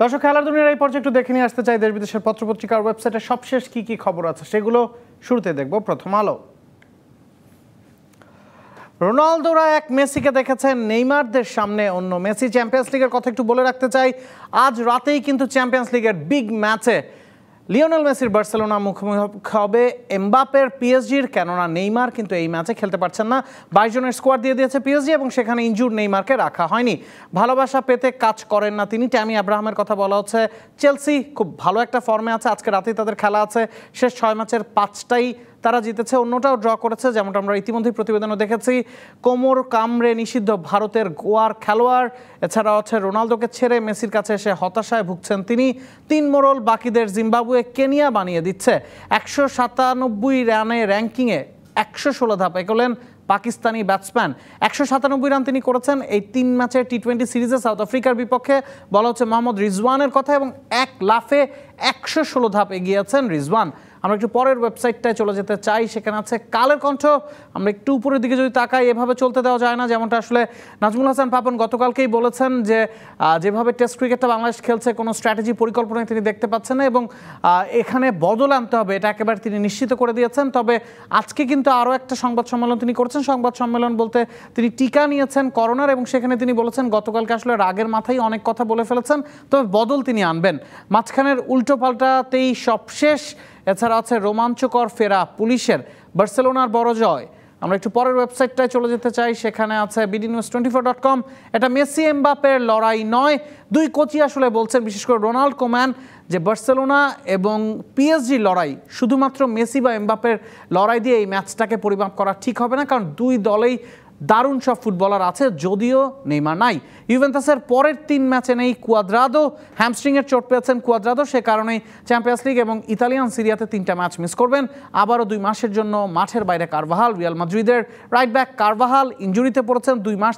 দর্শক খেলার দুনিয়ার এই পর্যায়ে একটু দেখে নিয়ে আসতে চাই দেশ বিদেশের পত্রপত্রিকার ওয়েবসাইটে সবশেষ কি কি খবর আছে সেগুলো শুরুতে দেখব প্রথম আলো রোনালদোরা এক মেসিকে দেখেছেন নেইমারদের সামনে অন্য মেসি চ্যাম্পিয়ন্স লিগের কথা একটু বলে রাখতে চাই আজ রাতেই কিন্তু চ্যাম্পিয়ন্স লিগের বিগ ম্যাচে লিওনেল মেসির বার্সেলোনা মুখোমুখি হবে এমবাপের পিএসজির কেননা নেইমার কিন্তু এই ম্যাচে খেলতে পারছেন না বাইশ জনের স্কোয়াড দিয়ে দিয়েছে পিএসজি এবং সেখানে ইঞ্জুর নেইমারকে রাখা হয়নি ভালোবাসা পেতে কাজ করেন না তিনি ট্যামি আব্রাহামের কথা বলা হচ্ছে চেলসি খুব ভালো একটা ফর্মে আছে আজকে রাতেই তাদের খেলা আছে শেষ ছয় ম্যাচের পাঁচটাই তারা জিতেছে অন্যটাও ড্র করেছে যেমনটা আমরা ইতিমধ্যেই প্রতিবেদনও দেখেছি কোমর কামড়ে নিষিদ্ধ ভারতের গোয়ার খেলোয়াড় এছাড়া হচ্ছে রোনালদোকে ছেড়ে মেসির কাছে এসে হতাশায় ভুগছেন তিনি তিন মোরল বাকিদের জিম্বাবুয়ে কেনিয়া বানিয়ে দিচ্ছে একশো সাতানব্বই রানে র্যাঙ্কিংয়ে একশো ষোলো ধাপ এগোলেন পাকিস্তানি ব্যাটসম্যান একশো সাতানব্বই রান তিনি করেছেন এই তিন ম্যাচের টি টোয়েন্টি সিরিজে সাউথ আফ্রিকার বিপক্ষে বলা হচ্ছে মোহাম্মদ রিজওয়ানের কথা এবং এক লাফে একশো ষোলো ধাপ এগিয়েছেন রিজওয়ান আমরা একটু পরের ওয়েবসাইটটায় চলে যেতে চাই সেখানে আছে কালের কণ্ঠ আমরা একটু উপরের দিকে যদি তাকাই এভাবে চলতে দেওয়া যায় না যেমনটা আসলে নাজমুল হাসান পাপন গতকালকেই বলেছেন যে যেভাবে টেস্ট ক্রিকেটটা বাংলাদেশ খেলছে কোনো স্ট্র্যাটেজি পরিকল্পনায় তিনি দেখতে পাচ্ছেন না এবং এখানে বদল আনতে হবে এটা একেবারে তিনি নিশ্চিত করে দিয়েছেন তবে আজকে কিন্তু আরও একটা সংবাদ সম্মেলন তিনি করছেন সংবাদ সম্মেলন বলতে তিনি টিকা নিয়েছেন করোনার এবং সেখানে তিনি বলেছেন গতকালকে আসলে রাগের মাথায় অনেক কথা বলে ফেলেছেন তবে বদল তিনি আনবেন মাঝখানের উল্টোপাল্টাতেই সবশেষ এছাড়া আছে রোমাঞ্চকর ফেরা পুলিশের বার্সেলোনার বড় জয় আমরা একটু পরের ওয়েবসাইটটায় চলে যেতে চাই সেখানে আছে BD news twenty four dot com এটা মেসি এমবাপের লড়াই নয় দুই কোচি আসলে বলছেন বিশেষ করে রোনাল্ড কোম্যান যে বার্সেলোনা এবং পিএসজি লড়াই শুধুমাত্র মেসি বা এমবাপের লড়াই দিয়ে এই ম্যাচটাকে পরিমাপ করা ঠিক হবে না কারণ দুই দলেই দারুণ সব ফুটবলার আছে যদিও নেইমার নাই ইউভেন্তাসের পরের তিন ম্যাচে নেই কুয়াদ্রাদো হ্যামস্ট্রিংয়ের চোট পেয়েছেন কুয়াদ্রাদো সে কারণেই চ্যাম্পিয়ন্স লিগ এবং ইতালিয়ান সিরিয়াতে তিনটা ম্যাচ মিস করবেন আবারও দুই মাসের জন্য মাঠের বাইরে কারবাহাল রিয়াল মাদ্রিদের রাইট ব্যাক কারবাহাল ইঞ্জুরিতে পড়েছেন দুই মাস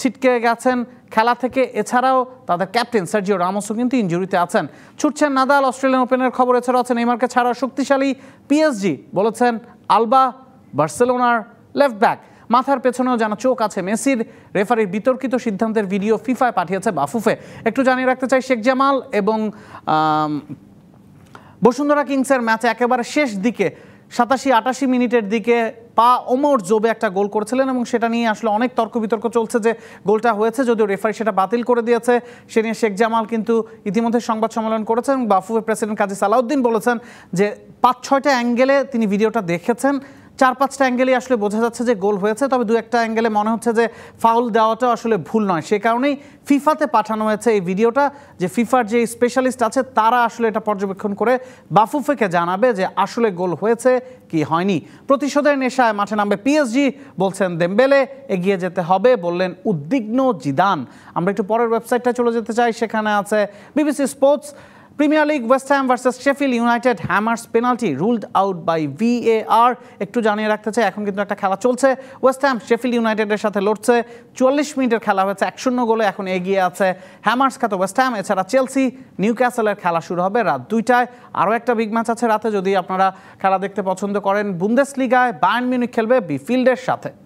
ছিটকে গেছেন খেলা থেকে এছাড়াও তাদের ক্যাপ্টেন সার্জিও রামোসও কিন্তু ইঞ্জুরিতে আছেন ছুটছেন নাদাল অস্ট্রেলিয়ান ওপেনের খবর এছাড়াও আছেন নেইমারকে ছাড়া শক্তিশালী পিএসজি বলেছেন আলবা বার্সেলোনার লেফট ব্যাক মাথার পেছনেও যেন চোখ আছে মেসির রেফারির বিতর্কিত সিদ্ধান্তের ভিডিও ফিফায় পাঠিয়েছে বাফুফে একটু জানিয়ে রাখতে চাই শেখ জামাল এবং বসুন্ধরা কিংসের ম্যাচে একেবারে শেষ দিকে সাতাশি আটাশি মিনিটের দিকে পা ওমর জোবে একটা গোল করেছিলেন এবং সেটা নিয়ে আসলে অনেক তর্ক বিতর্ক চলছে যে গোলটা হয়েছে যদিও রেফারি সেটা বাতিল করে দিয়েছে সে নিয়ে শেখ জামাল কিন্তু ইতিমধ্যে সংবাদ সম্মেলন করেছেন বাফুফের প্রেসিডেন্ট কাজী সালাউদ্দিন বলেছেন যে পাঁচ ছয়টা অ্যাঙ্গেলে তিনি ভিডিওটা দেখেছেন চার পাঁচটা অ্যাঙ্গেলে আসলে বোঝা যাচ্ছে যে গোল হয়েছে তবে দু একটা অ্যাঙ্গেলে মনে হচ্ছে যে ফাউল দেওয়াটা আসলে ভুল নয় সে কারণেই ফিফাতে পাঠানো হয়েছে এই ভিডিওটা যে ফিফার যে স্পেশালিস্ট আছে তারা আসলে এটা পর্যবেক্ষণ করে বাফুফেকে জানাবে যে আসলে গোল হয়েছে কি হয়নি প্রতিশোধের নেশায় মাঠে নামবে পিএসজি বলছেন দেমবেলে এগিয়ে যেতে হবে বললেন উদ্বিগ্ন জিদান আমরা একটু পরের ওয়েবসাইটটা চলে যেতে চাই সেখানে আছে BBC Sports Premier League West Ham versus Sheffield United Hammers penalty ruled out by VAR একটু জানিয়ে রাখতে চাই এখন কিন্তু একটা খেলা চলছে ওয়েস্ট হ্যাম শেফিল ইউনাইটেডের সাথে লড়ছে চল্লিশ মিনিটের খেলা হয়েছে এক শূন্য গোলে এখন এগিয়ে আছে হ্যামার্স খ্যাত ওয়েস্ট হ্যাম এছাড়া চেলসি নিউ ক্যাসেলের খেলা শুরু হবে রাত দুইটায় আরও একটা বিগ ম্যাচ আছে রাতে যদি আপনারা খেলা দেখতে পছন্দ করেন বুন্দেস লিগায় বায়ন মিউনিক খেলবে বিফিল্ডের সাথে